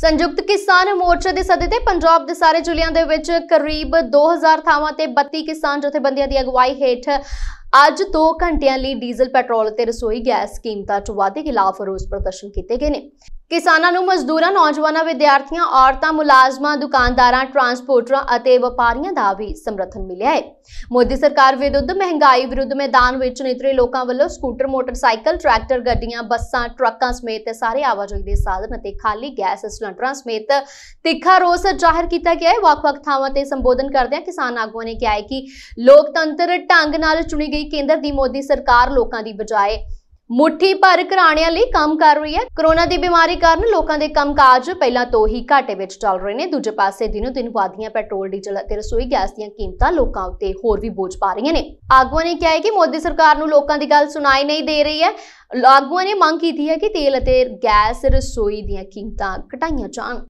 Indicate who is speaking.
Speaker 1: ਸੰਯੁਕਤ ਕਿਸਾਨ ਮੋਰਚਾ ਦੇ ਸਦੇ ਤੇ ਪੰਜਾਬ ਦੇ ਸਾਰੇ ਜ਼ਿਲ੍ਹਿਆਂ ਦੇ ਵਿੱਚ ਕਰੀਬ 2000 ਥਾਵਾਂ ਤੇ 32 ਕਿਸਾਨ ਜਥੇਬੰਦੀਆਂ ਦੀ ਅਗਵਾਈ ਹੇਠ ਅੱਜ 2 ਘੰਟਿਆਂ ਲਈ ਡੀਜ਼ਲ ਪੈਟਰੋਲ ਤੇ ਰਸੋਈ ਗੈਸ ਕੀਮਤਾਂ 'ਚ ਵਾਧੇ ਖਿਲਾਫ ਰੋਸ ਪ੍ਰਦਰਸ਼ਨ ਕੀਤੇ ਗਏ ਨੇ ਕਿਸਾਨਾਂ ਨੂੰ ਮਜ਼ਦੂਰਾਂ ਨੌਜਵਾਨਾਂ ਵਿਦਿਆਰਥੀਆਂ ਔਰਤਾਂ ਮੁਲਾਜ਼ਮਾਂ ਦੁਕਾਨਦਾਰਾਂ ਟਰਾਂਸਪੋਰਟਰਾਂ ਅਤੇ ਵਪਾਰੀਆਂ ਦਾ ਵੀ ਸਮਰਥਨ ਮਿਲਿਆ ਹੈ ਮੋਦੀ ਸਰਕਾਰ ਵਿਰੁੱਧ ਮਹਿੰਗਾਈ ਵਿਰੁੱਧ ਮੈਦਾਨ ਵਿੱਚ ਨਿਤਰੇ ਲੋਕਾਂ ਵੱਲੋਂ ਸਕੂਟਰ ਮੋਟਰਸਾਈਕਲ ਟਰੈਕਟਰ ਗੱਡੀਆਂ ਬੱਸਾਂ ਟਰੱਕਾਂ ਸਮੇਤ ਸਾਰੇ ਆਵਾਜਾਈ ਦੇ ਸਾਧਨ ਅਤੇ ਖਾਲੀ ਗੈਸ ਸਿਲੰਡਰਾਂ ਸਮੇਤ ਤਿੱਖਾ ਰੋਸ ਜ਼ਾਹਰ ਕੀਤਾ ਗਿਆ ਹੈ ਵੱਖ-ਵੱਖ ਥਾਵਾਂ ਤੇ ਸੰਬੋਧਨ ਕਰਦਿਆਂ ਕਿਸਾਨ ਆਗੂਆਂ ਨੇ ਕਿਹਾ ਹੈ ਕਿ ਲੋਕਤੰਤਰ ਢੰਗ ਨਾਲ ਚੁਣੀ ਗਈ ਦੀ ਕੇਂਦਰ ਦੀ ਮੋਦੀ ਸਰਕਾਰ ਲੋਕਾਂ ਦੀ ਬਜਾਏ ਮੁੱਠੀ ਭਰ ਘਰਾਣਿਆਂ ਲਈ ਕੰਮ ਕਰ ਰਹੀ ਹੈ ਕਰੋਨਾ ਦੀ ਬਿਮਾਰੀ ਕਾਰਨ ਲੋਕਾਂ ਦੇ ਕੰਮਕਾਜ ਪਹਿਲਾਂ ਤੋਂ ਹੀ ਘਾਟੇ ਵਿੱਚ ਚੱਲ ਰਹੇ ਨੇ ਦੂਜੇ ਪਾਸੇ ਦਿਨੋ ਦਿਨ ਵਾਧੀਆਂ ਪੈਟਰੋਲ ਡੀਜ਼ਲ ਅਤੇ ਰਸੋਈ ਗੈਸ ਦੀਆਂ ਕੀਮਤਾਂ ਲੋਕਾਂ ਉੱਤੇ ਹੋਰ ਵੀ ਬੋਝ ਪਾ ਰਹੀਆਂ ਨੇ ਆਗੂਆਂ ਨੇ ਕਿਹਾ ਹੈ ਕਿ ਮੋਦੀ ਸਰਕਾਰ ਨੂੰ ਲੋਕਾਂ ਦੀ ਗੱਲ ਸੁਣਾਈ ਨਹੀਂ ਦੇ ਰਹੀ ਹੈ ਆਗੂਆਂ ਨੇ ਮੰਗ ਕੀਤੀ ਹੈ ਕਿ ਤੇਲ ਅਤੇ ਗੈਸ ਰਸੋਈ ਦੀਆਂ ਕੀਮਤਾਂ ਘਟਾਈਆਂ ਜਾਣ